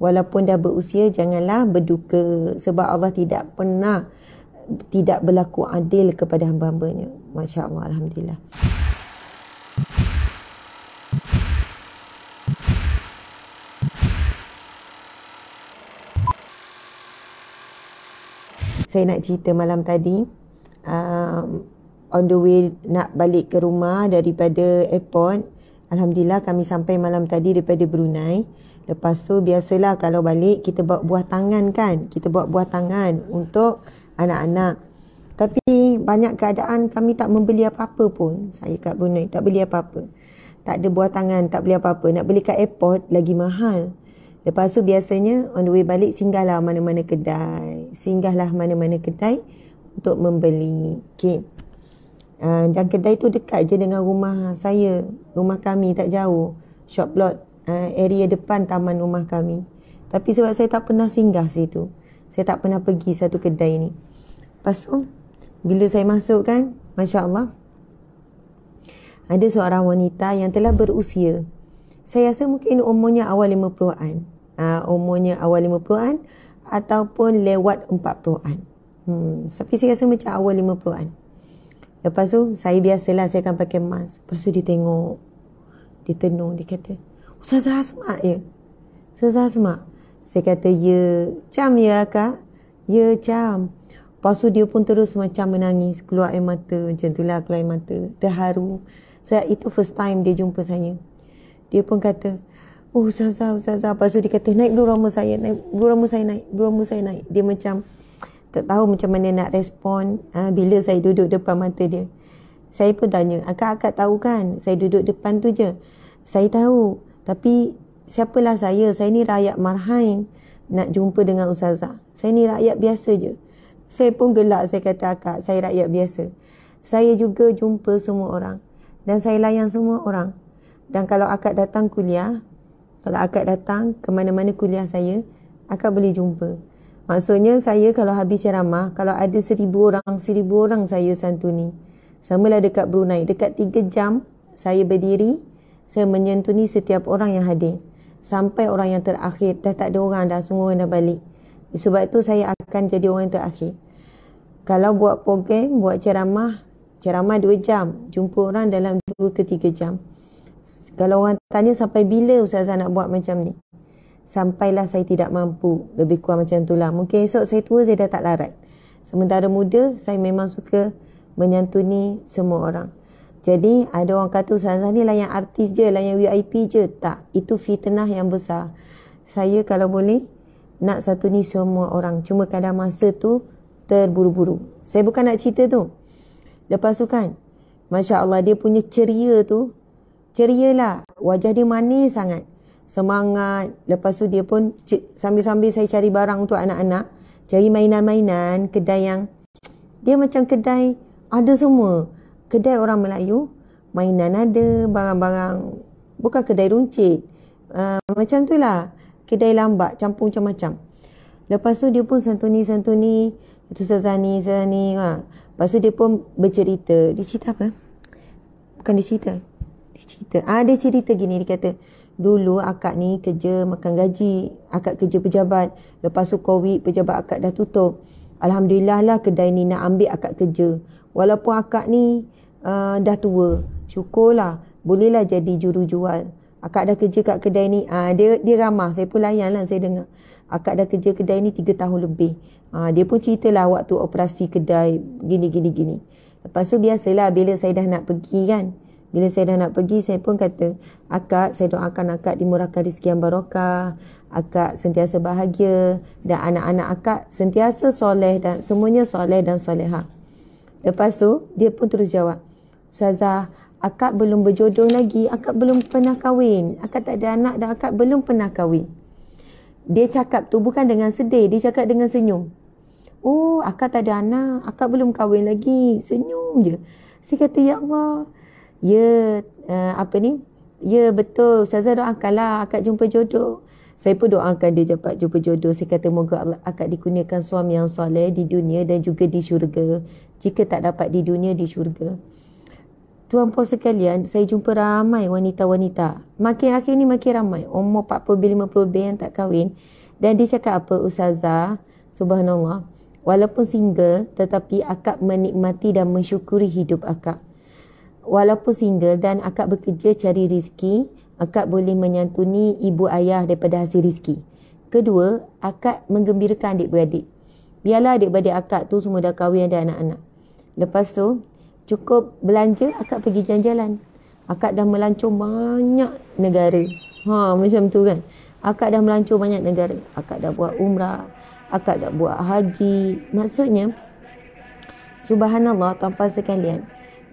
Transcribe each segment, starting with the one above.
walaupun dah berusia janganlah berduka sebab Allah tidak pernah tidak berlaku adil kepada hamba-hambanya. Masya Allah, Alhamdulillah. Saya nak cerita malam tadi um, on the way nak balik ke rumah daripada airport Alhamdulillah kami sampai malam tadi daripada Brunei. Lepas tu biasalah kalau balik kita buat buah tangan kan. Kita buat buah tangan untuk anak-anak. Tapi banyak keadaan kami tak membeli apa-apa pun. Saya kat Brunei tak beli apa-apa. Tak ada buah tangan, tak beli apa-apa. Nak beli kat airport lagi mahal. Lepas tu biasanya on the way balik singgahlah mana-mana kedai. Singgahlah mana-mana kedai untuk membeli. Okay dan ah, kedai tu dekat je dengan rumah saya rumah kami tak jauh shop plot uh, ah, area depan taman rumah kami tapi sebab saya tak pernah singgah situ saya tak pernah pergi satu kedai ni lepas tu bila saya masuk kan Masya Allah ada seorang wanita yang telah berusia saya rasa mungkin umurnya awal 50-an uh, ah, umurnya awal 50-an ataupun lewat 40-an hmm. tapi saya rasa macam awal 50-an Lepas tu saya biasalah saya akan pakai mask. Lepas tu dia tengok. Dia tenung dia kata, "Ustazah Asma ya." "Ustazah Asma." Saya kata, "Ya, cam ya akak." "Ya, cam." Lepas tu dia pun terus macam menangis, keluar air mata macam itulah keluar air mata, terharu. so, itu first time dia jumpa saya. Dia pun kata, "Oh, Ustazah, Ustazah." Lepas tu dia kata, "Naik dulu rumah saya, naik dulu rumah saya, naik dulu rumah saya, naik." Dia macam tak tahu macam mana nak respon ha, bila saya duduk depan mata dia. Saya pun tanya, akak-akak tahu kan saya duduk depan tu je? Saya tahu, tapi siapalah saya? Saya ni rakyat marhain nak jumpa dengan Ustazah. Saya ni rakyat biasa je. Saya pun gelak, saya kata akak, saya rakyat biasa. Saya juga jumpa semua orang dan saya layan semua orang. Dan kalau akak datang kuliah, kalau akak datang ke mana-mana kuliah saya, akak boleh jumpa. Maksudnya saya kalau habis ceramah, kalau ada seribu orang, seribu orang saya santuni. Samalah dekat Brunei. Dekat tiga jam, saya berdiri, saya menyentuni setiap orang yang hadir. Sampai orang yang terakhir, dah tak ada orang, dah semua orang dah balik. Sebab itu saya akan jadi orang yang terakhir. Kalau buat program, buat ceramah, ceramah dua jam, jumpa orang dalam dua ke tiga jam. Kalau orang tanya sampai bila Ustazah nak buat macam ni? sampailah saya tidak mampu lebih kurang macam itulah mungkin esok saya tua saya dah tak larat sementara muda saya memang suka menyantuni semua orang jadi ada orang kata Ustazah ni lah yang artis je, lah yang VIP je. Tak, itu fitnah yang besar. Saya kalau boleh nak satu ni semua orang. Cuma kadang masa tu terburu-buru. Saya bukan nak cerita tu. Lepas tu kan, Masya Allah dia punya ceria tu. Ceria lah wajah dia manis sangat semangat. Lepas tu dia pun sambil-sambil saya cari barang untuk anak-anak, cari mainan-mainan, kedai yang dia macam kedai ada semua. Kedai orang Melayu, mainan ada, barang-barang bukan kedai runcit. Uh, macam tu lah kedai lambat campur macam-macam lepas tu dia pun sentuni-sentuni itu sezani sezani ha. lepas tu dia pun bercerita dia cerita apa bukan dia cerita dia cerita ah, dia cerita gini dia kata Dulu akak ni kerja makan gaji, akak kerja pejabat. Lepas tu COVID, pejabat akak dah tutup. Alhamdulillah lah kedai ni nak ambil akak kerja. Walaupun akak ni uh, dah tua, syukurlah. Bolehlah jadi juru jual. Akak dah kerja kat kedai ni, uh, dia, dia ramah. Saya pun layan lah, saya dengar. Akak dah kerja kedai ni 3 tahun lebih. Uh, dia pun cerita lah waktu operasi kedai, gini, gini, gini. Lepas tu biasalah bila saya dah nak pergi kan. Bila saya dah nak pergi, saya pun kata, akak, saya doakan akak dimurahkan rezeki yang barokah. Akak sentiasa bahagia dan anak-anak akak sentiasa soleh dan semuanya soleh dan soleha. Lepas tu, dia pun terus jawab, Ustazah, akak belum berjodoh lagi. Akak belum pernah kahwin. Akak tak ada anak dan akak belum pernah kahwin. Dia cakap tu bukan dengan sedih. Dia cakap dengan senyum. Oh, akak tak ada anak. Akak belum kahwin lagi. Senyum je. Saya kata, Ya Allah, ya uh, apa ni ya betul ustazah doakanlah akak jumpa jodoh saya pun doakan dia dapat jumpa jodoh saya kata moga akak dikurniakan suami yang soleh di dunia dan juga di syurga jika tak dapat di dunia di syurga Tuan puan sekalian, saya jumpa ramai wanita-wanita. Makin akhir ni makin ramai. Umur 40-50 lebih yang tak kahwin. Dan dia cakap apa? Ustazah, subhanallah. Walaupun single, tetapi akak menikmati dan mensyukuri hidup akak walaupun single dan akak bekerja cari rezeki, akak boleh menyantuni ibu ayah daripada hasil rezeki. Kedua, akak menggembirakan adik-beradik. Biarlah adik-beradik akak tu semua dah kahwin ada anak-anak. Lepas tu, cukup belanja akak pergi jalan-jalan. Akak dah melancong banyak negara. Ha, macam tu kan. Akak dah melancong banyak negara. Akak dah buat umrah. Akak dah buat haji. Maksudnya, subhanallah tanpa sekalian,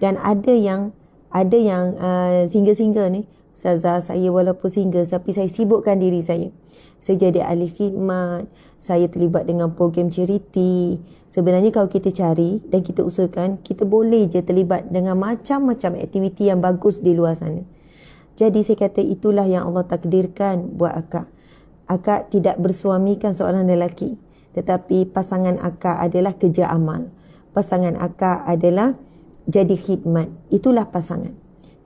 dan ada yang ada yang uh, single-single ni Ustazah saya walaupun single tapi saya sibukkan diri saya saya jadi ahli khidmat saya terlibat dengan program charity sebenarnya kalau kita cari dan kita usahakan kita boleh je terlibat dengan macam-macam aktiviti yang bagus di luar sana jadi saya kata itulah yang Allah takdirkan buat akak akak tidak bersuamikan seorang lelaki tetapi pasangan akak adalah kerja amal pasangan akak adalah jadi khidmat. Itulah pasangan.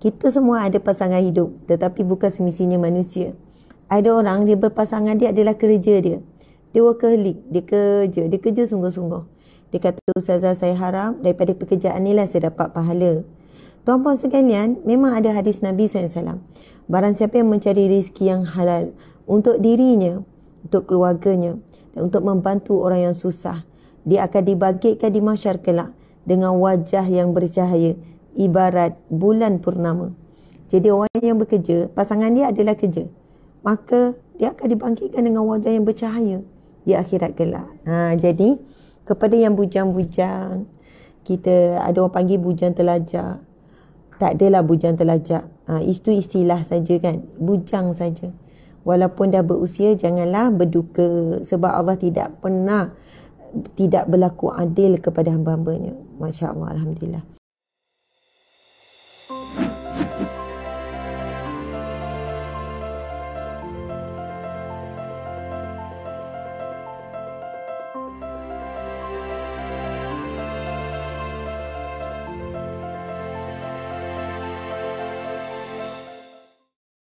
Kita semua ada pasangan hidup tetapi bukan semisinya manusia. Ada orang dia berpasangan dia adalah kerja dia. Dia workaholic, dia kerja, dia kerja sungguh-sungguh. Dia kata Ustazah saya haram daripada pekerjaan inilah saya dapat pahala. Tuan-puan sekalian, memang ada hadis Nabi SAW. Barang siapa yang mencari rezeki yang halal untuk dirinya, untuk keluarganya dan untuk membantu orang yang susah, dia akan dibagikan di masyarakat kelak dengan wajah yang bercahaya ibarat bulan purnama. Jadi orang yang bekerja, pasangan dia adalah kerja. Maka dia akan dibangkitkan dengan wajah yang bercahaya di akhirat kelak. Ha, jadi kepada yang bujang-bujang, kita ada orang panggil bujang telajak. Tak adalah bujang telajak. Ha, itu istilah saja kan. Bujang saja. Walaupun dah berusia, janganlah berduka. Sebab Allah tidak pernah tidak berlaku adil kepada hamba-hambanya. Masya Allah, Alhamdulillah.